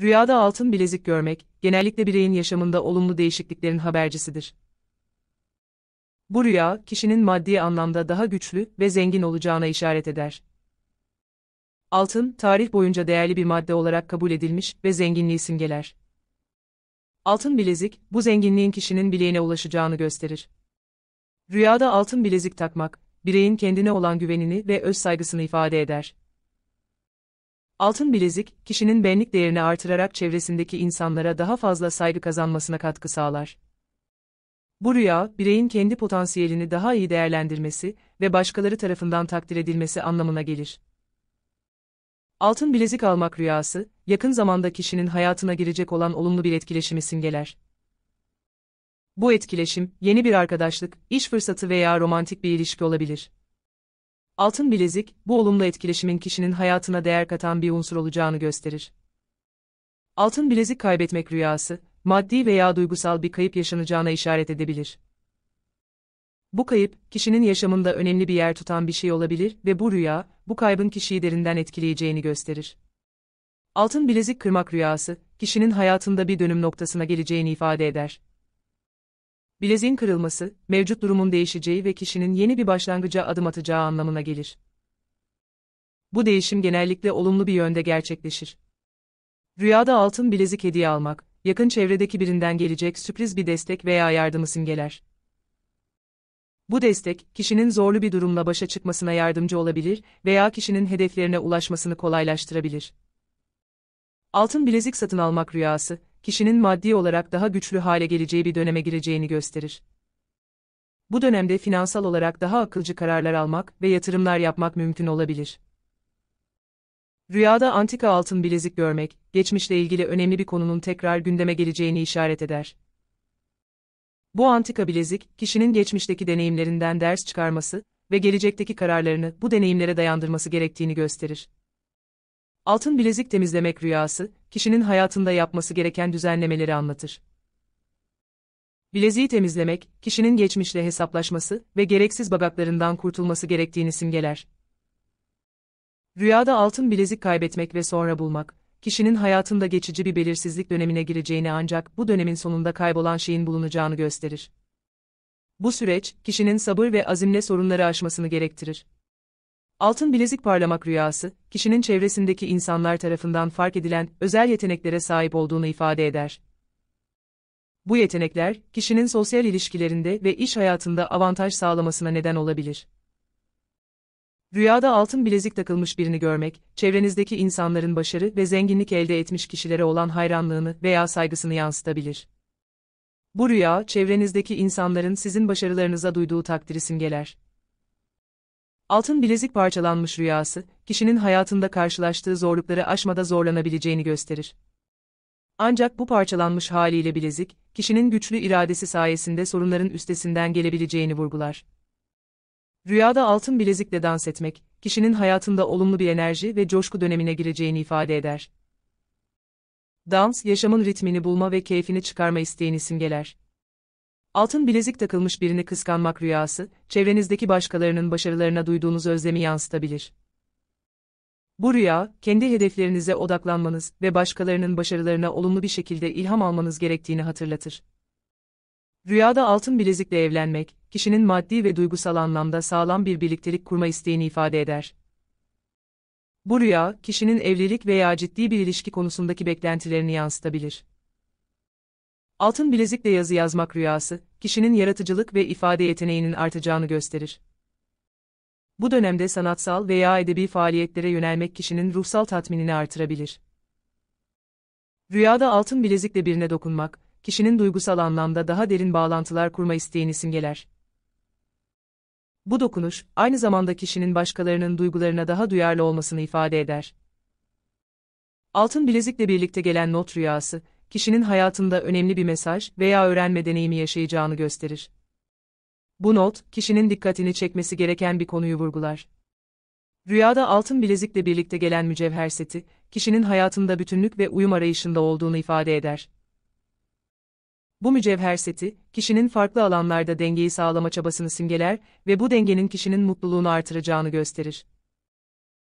Rüyada altın bilezik görmek, genellikle bireyin yaşamında olumlu değişikliklerin habercisidir. Bu rüya, kişinin maddi anlamda daha güçlü ve zengin olacağına işaret eder. Altın, tarih boyunca değerli bir madde olarak kabul edilmiş ve zenginliği simgeler. Altın bilezik, bu zenginliğin kişinin bileğine ulaşacağını gösterir. Rüyada altın bilezik takmak, bireyin kendine olan güvenini ve öz saygısını ifade eder. Altın bilezik, kişinin benlik değerini artırarak çevresindeki insanlara daha fazla saygı kazanmasına katkı sağlar. Bu rüya, bireyin kendi potansiyelini daha iyi değerlendirmesi ve başkaları tarafından takdir edilmesi anlamına gelir. Altın bilezik almak rüyası, yakın zamanda kişinin hayatına girecek olan olumlu bir etkileşimi simgeler. Bu etkileşim, yeni bir arkadaşlık, iş fırsatı veya romantik bir ilişki olabilir altın bilezik, bu olumlu etkileşimin kişinin hayatına değer katan bir unsur olacağını gösterir. Altın bilezik kaybetmek rüyası, maddi veya duygusal bir kayıp yaşanacağına işaret edebilir. Bu kayıp, kişinin yaşamında önemli bir yer tutan bir şey olabilir ve bu rüya, bu kaybın kişiyi derinden etkileyeceğini gösterir. Altın bilezik kırmak rüyası, kişinin hayatında bir dönüm noktasına geleceğini ifade eder. Bileziğin kırılması, mevcut durumun değişeceği ve kişinin yeni bir başlangıca adım atacağı anlamına gelir. Bu değişim genellikle olumlu bir yönde gerçekleşir. Rüyada altın bilezik hediye almak, yakın çevredeki birinden gelecek sürpriz bir destek veya yardımı simgeler. Bu destek, kişinin zorlu bir durumla başa çıkmasına yardımcı olabilir veya kişinin hedeflerine ulaşmasını kolaylaştırabilir. Altın bilezik satın almak rüyası, kişinin maddi olarak daha güçlü hale geleceği bir döneme gireceğini gösterir. Bu dönemde finansal olarak daha akılcı kararlar almak ve yatırımlar yapmak mümkün olabilir. Rüyada antika altın bilezik görmek, geçmişle ilgili önemli bir konunun tekrar gündeme geleceğini işaret eder. Bu antika bilezik, kişinin geçmişteki deneyimlerinden ders çıkarması ve gelecekteki kararlarını bu deneyimlere dayandırması gerektiğini gösterir. Altın bilezik temizlemek rüyası, kişinin hayatında yapması gereken düzenlemeleri anlatır. Bileziği temizlemek, kişinin geçmişle hesaplaşması ve gereksiz bagaklarından kurtulması gerektiğini simgeler. Rüyada altın bilezik kaybetmek ve sonra bulmak, kişinin hayatında geçici bir belirsizlik dönemine gireceğini ancak bu dönemin sonunda kaybolan şeyin bulunacağını gösterir. Bu süreç, kişinin sabır ve azimle sorunları aşmasını gerektirir. Altın bilezik parlamak rüyası, kişinin çevresindeki insanlar tarafından fark edilen özel yeteneklere sahip olduğunu ifade eder. Bu yetenekler, kişinin sosyal ilişkilerinde ve iş hayatında avantaj sağlamasına neden olabilir. Rüyada altın bilezik takılmış birini görmek, çevrenizdeki insanların başarı ve zenginlik elde etmiş kişilere olan hayranlığını veya saygısını yansıtabilir. Bu rüya, çevrenizdeki insanların sizin başarılarınıza duyduğu takdiri simgeler. Altın bilezik parçalanmış rüyası, kişinin hayatında karşılaştığı zorlukları aşmada zorlanabileceğini gösterir. Ancak bu parçalanmış haliyle bilezik, kişinin güçlü iradesi sayesinde sorunların üstesinden gelebileceğini vurgular. Rüyada altın bilezikle dans etmek, kişinin hayatında olumlu bir enerji ve coşku dönemine gireceğini ifade eder. Dans, yaşamın ritmini bulma ve keyfini çıkarma isteğini simgeler. Altın bilezik takılmış birini kıskanmak rüyası, çevrenizdeki başkalarının başarılarına duyduğunuz özlemi yansıtabilir. Bu rüya, kendi hedeflerinize odaklanmanız ve başkalarının başarılarına olumlu bir şekilde ilham almanız gerektiğini hatırlatır. Rüyada altın bilezikle evlenmek, kişinin maddi ve duygusal anlamda sağlam bir birliktelik kurma isteğini ifade eder. Bu rüya, kişinin evlilik veya ciddi bir ilişki konusundaki beklentilerini yansıtabilir. Altın bilezikle yazı yazmak rüyası, kişinin yaratıcılık ve ifade yeteneğinin artacağını gösterir. Bu dönemde sanatsal veya edebi faaliyetlere yönelmek kişinin ruhsal tatminini artırabilir. Rüyada altın bilezikle birine dokunmak, kişinin duygusal anlamda daha derin bağlantılar kurma isteğini simgeler. Bu dokunuş, aynı zamanda kişinin başkalarının duygularına daha duyarlı olmasını ifade eder. Altın bilezikle birlikte gelen not rüyası, kişinin hayatında önemli bir mesaj veya öğrenme deneyimi yaşayacağını gösterir. Bu not, kişinin dikkatini çekmesi gereken bir konuyu vurgular. Rüyada altın bilezikle birlikte gelen mücevher seti, kişinin hayatında bütünlük ve uyum arayışında olduğunu ifade eder. Bu mücevher seti, kişinin farklı alanlarda dengeyi sağlama çabasını simgeler ve bu dengenin kişinin mutluluğunu artıracağını gösterir.